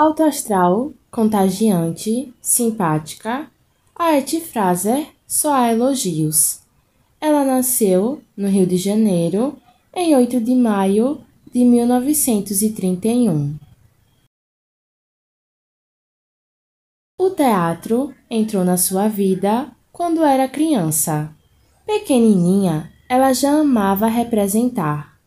alto astral, contagiante, simpática, a Etty Fraser só há elogios. Ela nasceu no Rio de Janeiro em 8 de maio de 1931. O teatro entrou na sua vida quando era criança. Pequenininha, ela já amava representar.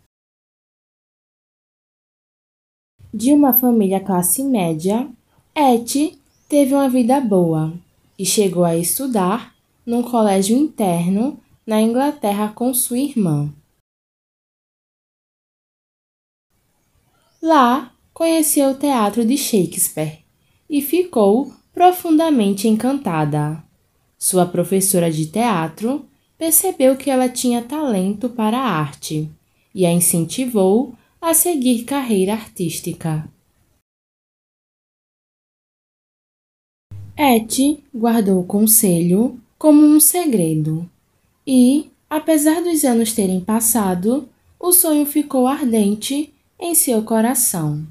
de uma família classe média, Et teve uma vida boa e chegou a estudar num colégio interno na Inglaterra com sua irmã. Lá, conheceu o teatro de Shakespeare e ficou profundamente encantada. Sua professora de teatro percebeu que ela tinha talento para a arte e a incentivou a seguir carreira artística. Et guardou o conselho como um segredo e, apesar dos anos terem passado, o sonho ficou ardente em seu coração.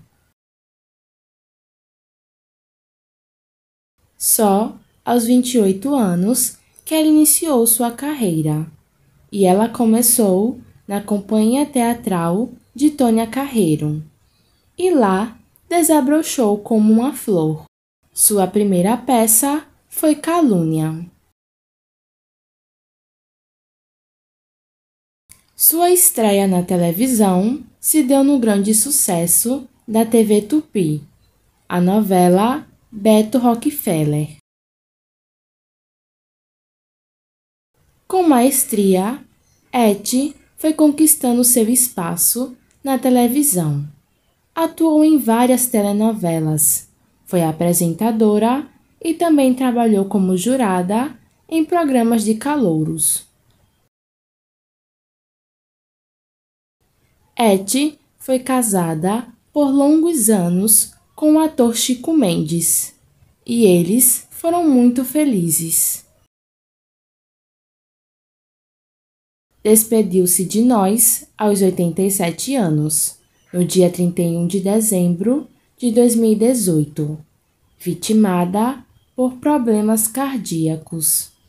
Só aos 28 anos que ela iniciou sua carreira e ela começou na companhia teatral de Tônia Carreiro. E lá desabrochou como uma flor. Sua primeira peça foi Calúnia. Sua estreia na televisão se deu no grande sucesso da TV Tupi, a novela Beto Rockefeller. Com maestria, Et foi conquistando seu espaço na televisão. Atuou em várias telenovelas, foi apresentadora e também trabalhou como jurada em programas de calouros. Et foi casada por longos anos com o ator Chico Mendes e eles foram muito felizes. despediu-se de nós aos 87 anos, no dia 31 de dezembro de 2018, vitimada por problemas cardíacos.